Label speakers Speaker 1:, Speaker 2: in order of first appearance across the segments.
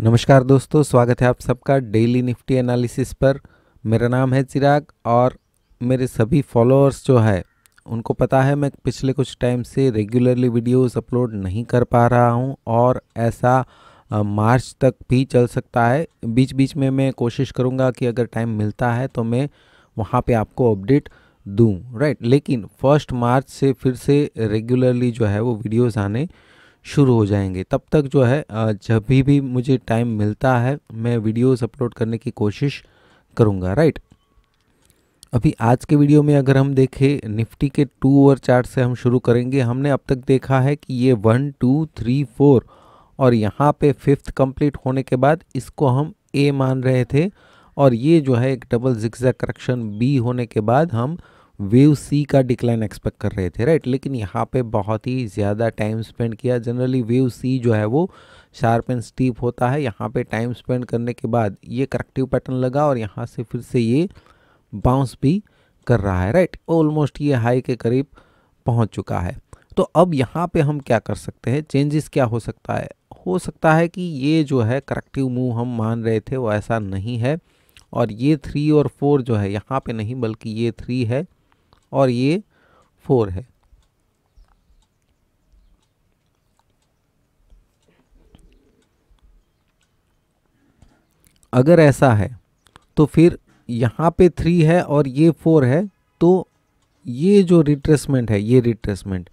Speaker 1: नमस्कार दोस्तों स्वागत है आप सबका डेली निफ्टी एनालिसिस पर मेरा नाम है चिराग और मेरे सभी फॉलोअर्स जो है उनको पता है मैं पिछले कुछ टाइम से रेगुलरली वीडियोस अपलोड नहीं कर पा रहा हूं और ऐसा मार्च तक भी चल सकता है बीच बीच में मैं कोशिश करूंगा कि अगर टाइम मिलता है तो मैं वहां पे आपको अपडेट दूं राइट लेकिन फर्स्ट मार्च से फिर से रेगुलरली जो है वो वीडियोज़ आने शुरू हो जाएंगे तब तक जो है जब भी भी मुझे टाइम मिलता है मैं वीडियोस अपलोड करने की कोशिश करूँगा राइट अभी आज के वीडियो में अगर हम देखें निफ्टी के टू और चार्ट से हम शुरू करेंगे हमने अब तक देखा है कि ये वन टू थ्री फोर और यहाँ पे फिफ्थ कंप्लीट होने के बाद इसको हम ए मान रहे थे और ये जो है एक डबल जिक्सा करेक्शन बी होने के बाद हम वेव सी का डिक्लाइन एक्सपेक्ट कर रहे थे राइट लेकिन यहाँ पे बहुत ही ज़्यादा टाइम स्पेंड किया जनरली वेव सी जो है वो शार्प एंड स्टीप होता है यहाँ पे टाइम स्पेंड करने के बाद ये करेक्टिव पैटर्न लगा और यहाँ से फिर से ये बाउंस भी कर रहा है राइट ऑलमोस्ट ये हाई के करीब पहुँच चुका है तो अब यहाँ पर हम क्या कर सकते हैं चेंजेस क्या हो सकता है हो सकता है कि ये जो है करेक्टिव मूव हम मान रहे थे वो ऐसा नहीं है और ये थ्री और फोर जो है यहाँ पे नहीं बल्कि ये थ्री है और ये फोर है अगर ऐसा है तो फिर यहाँ पे थ्री है और ये फोर है तो ये जो रिट्रेसमेंट है ये रिट्रेसमेंट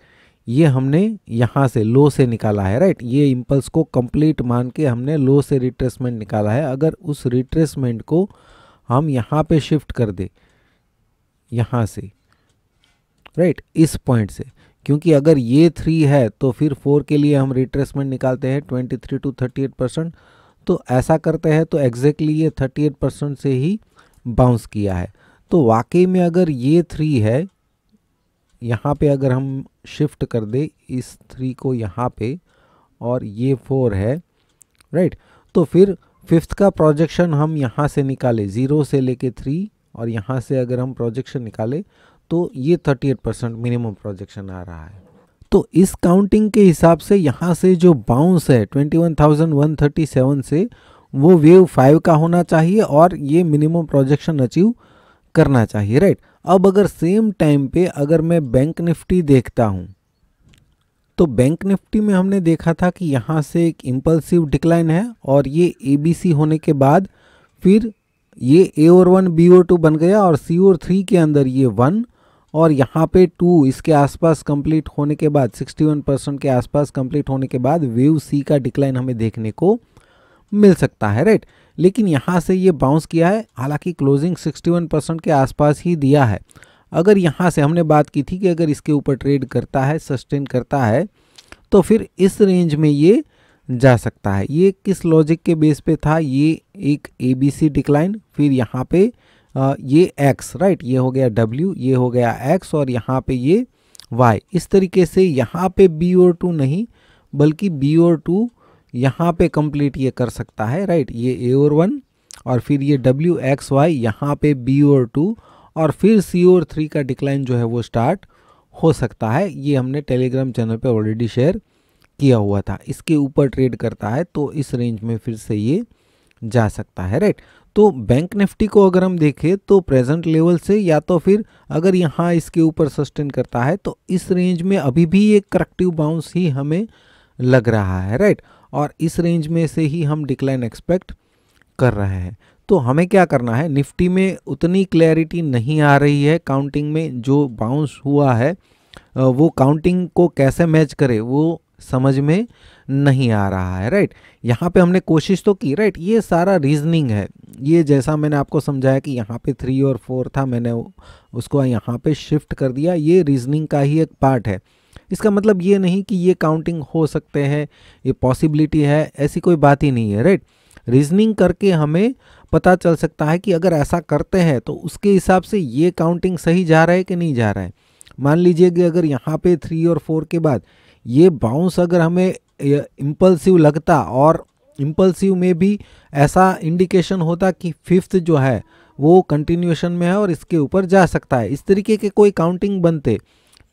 Speaker 1: ये हमने यहाँ से लो से निकाला है राइट ये इम्पल्स को कंप्लीट मान के हमने लो से रिट्रेसमेंट निकाला है अगर उस रिट्रेसमेंट को हम यहाँ पे शिफ्ट कर दे यहाँ से राइट इस पॉइंट से क्योंकि अगर ये थ्री है तो फिर फोर के लिए हम रिट्रेसमेंट निकालते हैं twenty three two thirty eight percent तो ऐसा करते हैं तो एग्जैक्टली ये थर्टी एट परसेंट से ही बाउंस किया है तो वाकई में अगर ये थ्री है यहाँ पे अगर हम शिफ्ट कर दे इस थ्री को यहाँ पे और ये फोर है राइट तो फिर फिफ्थ का प्रोजेक्शन हम यहाँ से निकाले ज़ीरो से लेके थ्री और यहाँ से अगर हम प्रोजेक्शन निकाले तो ये 38 परसेंट मिनिमम प्रोजेक्शन आ रहा है तो इस काउंटिंग के हिसाब से यहाँ से जो बाउंस है 21,137 से वो वेव फाइव का होना चाहिए और ये मिनिमम प्रोजेक्शन अचीव करना चाहिए राइट अब अगर सेम टाइम पे अगर मैं बैंक निफ्टी देखता हूँ तो बैंक निफ्टी में हमने देखा था कि यहाँ से एक इम्पल्सिव डिक्लाइन है और ये ए होने के बाद फिर ये ए और वन बी और टू बन गया और सी और थ्री के अंदर ये वन और यहाँ पे टू इसके आसपास कंप्लीट होने के बाद 61 परसेंट के आसपास कंप्लीट होने के बाद वेव सी का डिक्लाइन हमें देखने को मिल सकता है राइट लेकिन यहाँ से ये बाउंस किया है हालांकि क्लोजिंग 61 परसेंट के आसपास ही दिया है अगर यहाँ से हमने बात की थी कि अगर इसके ऊपर ट्रेड करता है सस्टेन करता है तो फिर इस रेंज में ये जा सकता है ये किस लॉजिक के बेस पे था ये एक ए बी सी डिक्लाइन फिर यहाँ पर ये एक्स राइट ये हो गया डब्ल्यू ये हो गया एक्स और यहाँ पे ये वाई इस तरीके से यहाँ पे बी और टू नहीं बल्कि बी और टू यहाँ पे कंप्लीट ये कर सकता है राइट ये ए और वन और फिर ये डब्ल्यू एक्स वाई यहाँ पे बी और टू और फिर सी और थ्री का डिक्लाइन जो है वो स्टार्ट हो सकता है ये हमने टेलीग्राम चैनल पे ऑलरेडी शेयर किया हुआ था इसके ऊपर ट्रेड करता है तो इस रेंज में फिर से ये जा सकता है राइट तो बैंक निफ्टी को अगर हम देखें तो प्रेजेंट लेवल से या तो फिर अगर यहाँ इसके ऊपर सस्टेन करता है तो इस रेंज में अभी भी एक करेक्टिव बाउंस ही हमें लग रहा है राइट और इस रेंज में से ही हम डिक्लाइन एक्सपेक्ट कर रहे हैं तो हमें क्या करना है निफ्टी में उतनी क्लैरिटी नहीं आ रही है काउंटिंग में जो बाउंस हुआ है वो काउंटिंग को कैसे मैच करे वो समझ में नहीं आ रहा है राइट यहाँ पे हमने कोशिश तो की राइट ये सारा रीजनिंग है ये जैसा मैंने आपको समझाया कि यहाँ पे थ्री और फोर था मैंने उसको यहाँ पे शिफ्ट कर दिया ये रीजनिंग का ही एक पार्ट है इसका मतलब ये नहीं कि ये काउंटिंग हो सकते हैं ये पॉसिबिलिटी है ऐसी कोई बात ही नहीं है राइट रीजनिंग करके हमें पता चल सकता है कि अगर ऐसा करते हैं तो उसके हिसाब से ये काउंटिंग सही जा रहा है कि नहीं जा रहा है मान लीजिए कि अगर यहाँ पे थ्री और फोर के बाद ये बाउंस अगर हमें इम्पल्सिव लगता और इम्पल्सिव में भी ऐसा इंडिकेशन होता कि फिफ्थ जो है वो कंटिन्यूएशन में है और इसके ऊपर जा सकता है इस तरीके के कोई काउंटिंग बनते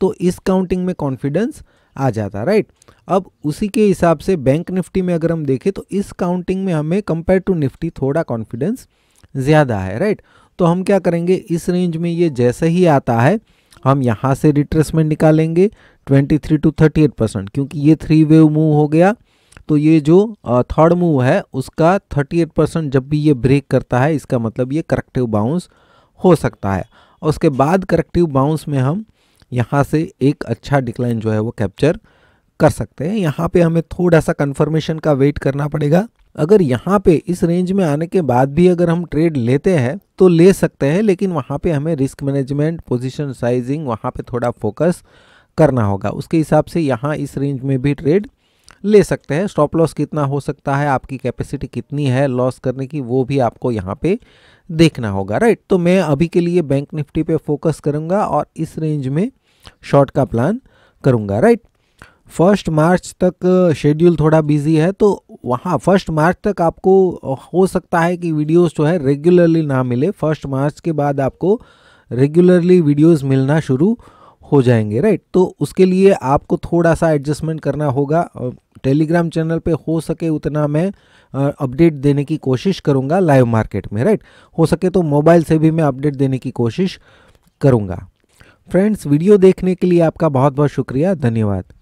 Speaker 1: तो इस काउंटिंग में कॉन्फिडेंस आ जाता राइट अब उसी के हिसाब से बैंक निफ्टी में अगर हम देखें तो इस काउंटिंग में हमें कंपेयर टू निफ्टी थोड़ा कॉन्फिडेंस ज़्यादा है राइट तो हम क्या करेंगे इस रेंज में ये जैसे ही आता है हम यहाँ से रिट्रेसमेंट निकालेंगे 23 टू थर्टी परसेंट क्योंकि ये थ्री वेव मूव हो गया तो ये जो थर्ड मूव है उसका 38 परसेंट जब भी ये ब्रेक करता है इसका मतलब ये करेक्टिव बाउंस हो सकता है और उसके बाद करेक्टिव बाउंस में हम यहाँ से एक अच्छा डिक्लाइन जो है वो कैप्चर कर सकते हैं यहाँ पे हमें थोड़ा सा कन्फर्मेशन का वेट करना पड़ेगा अगर यहाँ पे इस रेंज में आने के बाद भी अगर हम ट्रेड लेते हैं तो ले सकते हैं लेकिन वहाँ पे हमें रिस्क मैनेजमेंट पोजीशन साइजिंग वहाँ पे थोड़ा फोकस करना होगा उसके हिसाब से यहाँ इस रेंज में भी ट्रेड ले सकते हैं स्टॉप लॉस कितना हो सकता है आपकी कैपेसिटी कितनी है लॉस करने की वो भी आपको यहाँ पे देखना होगा राइट तो मैं अभी के लिए बैंक निफ्टी पे फोकस करूँगा और इस रेंज में शॉर्ट का प्लान करूँगा राइट फर्स्ट मार्च तक शेड्यूल थोड़ा बिजी है तो वहाँ फर्स्ट मार्च तक आपको हो सकता है कि वीडियोज़ जो है रेगुलरली ना मिले फर्स्ट मार्च के बाद आपको रेगुलरली वीडियोज़ मिलना शुरू हो जाएंगे राइट तो उसके लिए आपको थोड़ा सा एडजस्टमेंट करना होगा टेलीग्राम चैनल पे हो सके उतना मैं अपडेट देने की कोशिश करूंगा लाइव मार्केट में राइट हो सके तो मोबाइल से भी मैं अपडेट देने की कोशिश करूँगा फ्रेंड्स वीडियो देखने के लिए आपका बहुत बहुत शुक्रिया धन्यवाद